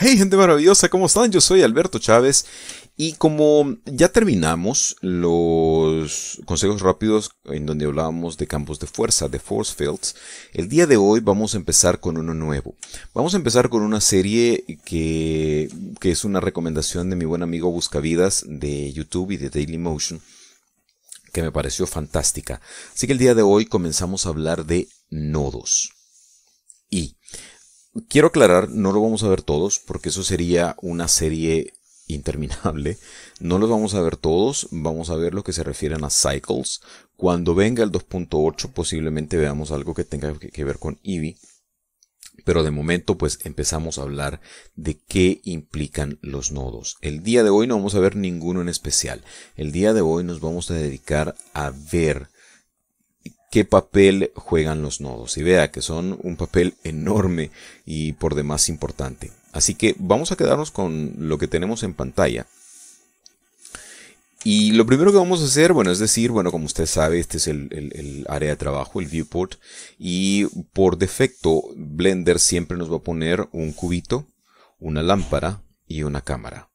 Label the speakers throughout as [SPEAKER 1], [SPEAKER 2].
[SPEAKER 1] Hey gente maravillosa, ¿cómo están? Yo soy Alberto Chávez y como ya terminamos los consejos rápidos en donde hablábamos de campos de fuerza, de force fields, el día de hoy vamos a empezar con uno nuevo. Vamos a empezar con una serie que, es una recomendación de mi buen amigo Buscavidas de YouTube y de Daily Motion que me pareció fantástica. Así que el día de hoy comenzamos a hablar de nodos. Y Quiero aclarar, no lo vamos a ver todos, porque eso sería una serie interminable. No los vamos a ver todos, vamos a ver lo que se refieren a Cycles. Cuando venga el 2.8 posiblemente veamos algo que tenga que ver con Eevee. Pero de momento pues empezamos a hablar de qué implican los nodos. El día de hoy no vamos a ver ninguno en especial. El día de hoy nos vamos a dedicar a ver qué papel juegan los nodos. Y vea que son un papel enorme y por demás importante. Así que vamos a quedarnos con lo que tenemos en pantalla. Y lo primero que vamos a hacer, bueno, es decir, bueno, como usted sabe, este es el, área de trabajo, el viewport. Y por defecto, Blender siempre nos va a poner un cubito, una lámpara y una cámara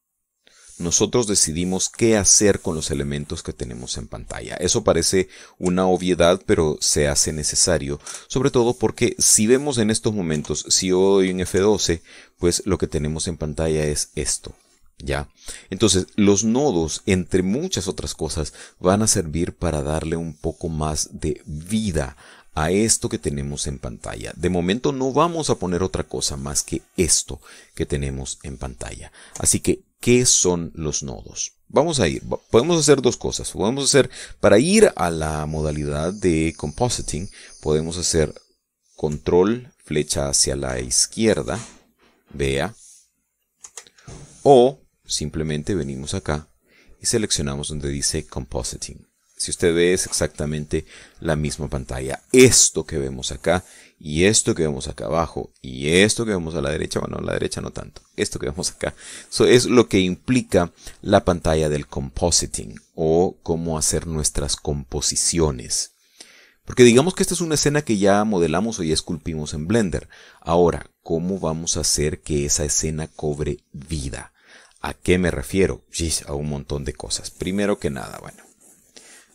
[SPEAKER 1] nosotros decidimos qué hacer con los elementos que tenemos en pantalla. Eso parece una obviedad, pero se hace necesario, sobre todo porque si vemos en estos momentos, si yo doy un F12, pues lo que tenemos en pantalla es esto. ¿Ya? Entonces, los nodos, entre muchas otras cosas, van a servir para darle un poco más de vida a esto que tenemos en pantalla. De momento no vamos a poner otra cosa más que esto que tenemos en pantalla. Así que ¿Qué son los nodos? Vamos a ir, podemos hacer dos cosas. Podemos hacer, para ir a la modalidad de compositing, podemos hacer control flecha hacia la izquierda, vea, o simplemente venimos acá y seleccionamos donde dice compositing si usted ve es exactamente la misma pantalla. Esto que vemos acá y esto que vemos acá abajo y esto que vemos a la derecha, bueno, a la derecha no tanto, esto que vemos acá. Eso es lo que implica la pantalla del compositing o cómo hacer nuestras composiciones. Porque digamos que esta es una escena que ya modelamos o ya esculpimos en Blender. Ahora, ¿cómo vamos a hacer que esa escena cobre vida? ¿A qué me refiero? sí a un montón de cosas. Primero que nada, bueno,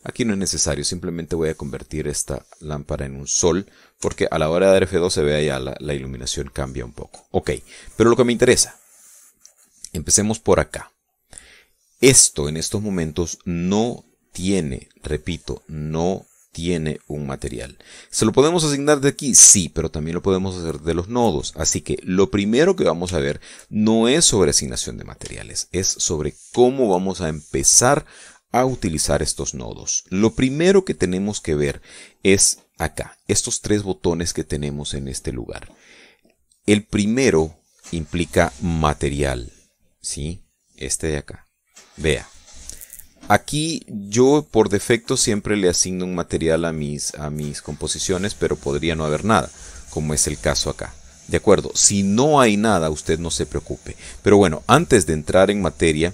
[SPEAKER 1] Aquí no es necesario, simplemente voy a convertir esta lámpara en un sol, porque a la hora de F2 se ve ya la, la iluminación cambia un poco. Ok, pero lo que me interesa, empecemos por acá. Esto en estos momentos no tiene, repito, no tiene un material. ¿Se lo podemos asignar de aquí? Sí, pero también lo podemos hacer de los nodos. Así que lo primero que vamos a ver no es sobre asignación de materiales, es sobre cómo vamos a empezar a utilizar estos nodos. Lo primero que tenemos que ver es acá, estos tres botones que tenemos en este lugar. El primero implica material, ¿sí? Este de acá. Vea. Aquí yo por defecto siempre le asigno un material a mis, a mis composiciones, pero podría no haber nada, como es el caso acá. De acuerdo, si no hay nada, usted no se preocupe. Pero bueno, antes de entrar en materia,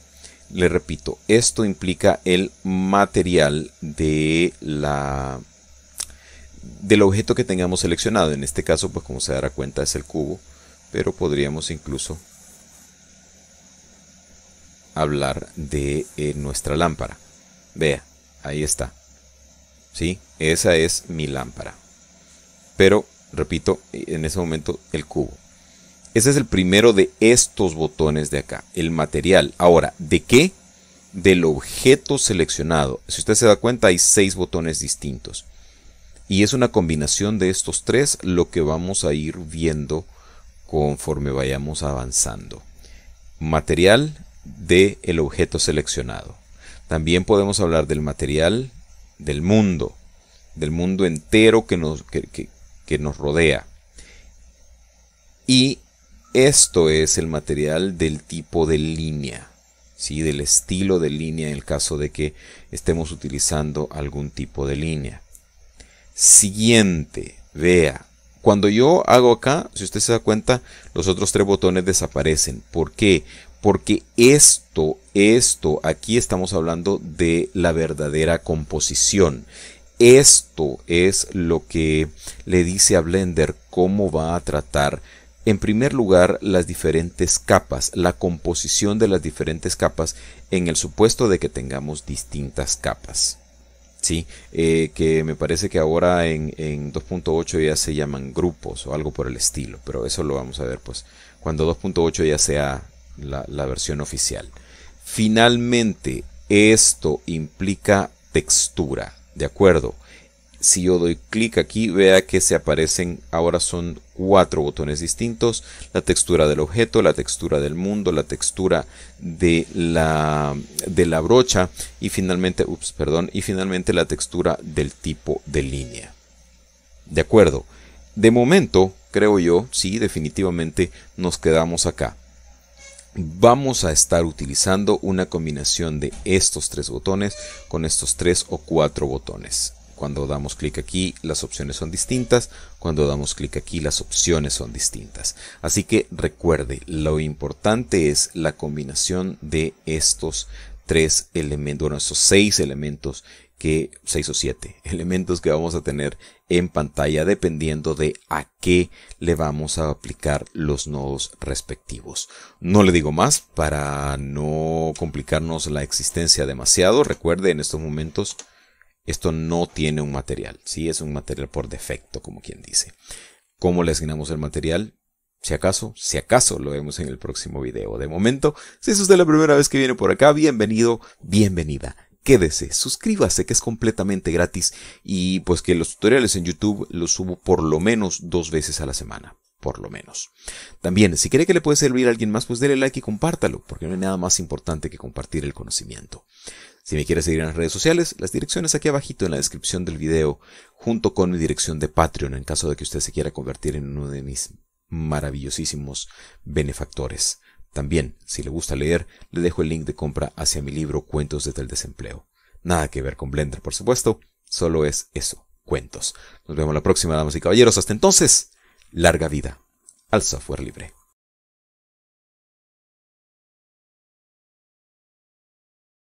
[SPEAKER 1] le repito, esto implica el material de la del objeto que tengamos seleccionado. En este caso, pues como se dará cuenta, es el cubo, pero podríamos incluso hablar de eh, nuestra lámpara. Vea, ahí está. ¿Sí? Esa es mi lámpara. Pero, repito, en ese momento el cubo. Ese es el primero de estos botones de acá, el material. Ahora, ¿de qué? Del objeto seleccionado. Si usted se da cuenta, hay seis botones distintos. Y es una combinación de estos tres lo que vamos a ir viendo conforme vayamos avanzando. Material del el objeto seleccionado. También podemos hablar del material del mundo, del mundo entero que nos, que nos rodea. Y esto es el material del tipo de línea, ¿sí? del estilo de línea en el caso de que estemos utilizando algún tipo de línea. Siguiente, vea. Cuando yo hago acá, si usted se da cuenta, los otros tres botones desaparecen. ¿Por qué? Porque esto, esto, aquí estamos hablando de la verdadera composición. Esto es lo que le dice a Blender cómo va a tratar en primer lugar, las diferentes capas, la composición de las diferentes capas en el supuesto de que tengamos distintas capas. Sí, eh, que me parece que ahora en, 2.8 ya se llaman grupos o algo por el estilo, pero eso lo vamos a ver pues cuando 2.8 ya sea la versión oficial. Finalmente, esto implica textura, ¿de acuerdo? si yo doy clic aquí, vea que se aparecen, ahora son cuatro botones distintos, la textura del objeto, la textura del mundo, la textura de la, brocha y finalmente, ups, perdón, y finalmente la textura del tipo de línea. De acuerdo, de momento, creo yo, sí, definitivamente nos quedamos acá vamos a estar utilizando una combinación de estos tres botones con estos tres o cuatro botones. Cuando damos clic aquí las opciones son distintas, cuando damos clic aquí las opciones son distintas. Así que recuerde, lo importante es la combinación de estos tres elementos, bueno, estos seis elementos que, seis o siete elementos que vamos a tener en pantalla dependiendo de a qué le vamos a aplicar los nodos respectivos. No le digo más para no complicarnos la existencia demasiado. Recuerde en estos momentos esto no tiene un material, sí es un material por defecto, como quien dice. ¿Cómo le asignamos el material? Si acaso, si acaso lo vemos en el próximo video. De momento, si es usted la primera vez que viene por acá, bienvenido, bienvenida. Quédese, suscríbase que es completamente gratis y pues que los tutoriales en YouTube los subo por lo menos dos veces a la semana por lo menos. También, si cree que le puede servir a alguien más, pues dele like y compártalo, porque no hay nada más importante que compartir el conocimiento. Si me quiere seguir en las redes sociales, las direcciones aquí abajito en la descripción del video, junto con mi dirección de Patreon en caso de que usted se quiera convertir en uno de mis maravillosísimos benefactores. También, si le gusta leer, le dejo el link de compra hacia mi libro Cuentos desde el desempleo. Nada que ver con Blender, por supuesto, solo es eso, cuentos. Nos vemos la próxima, damas y caballeros. Hasta entonces, larga vida al software libre.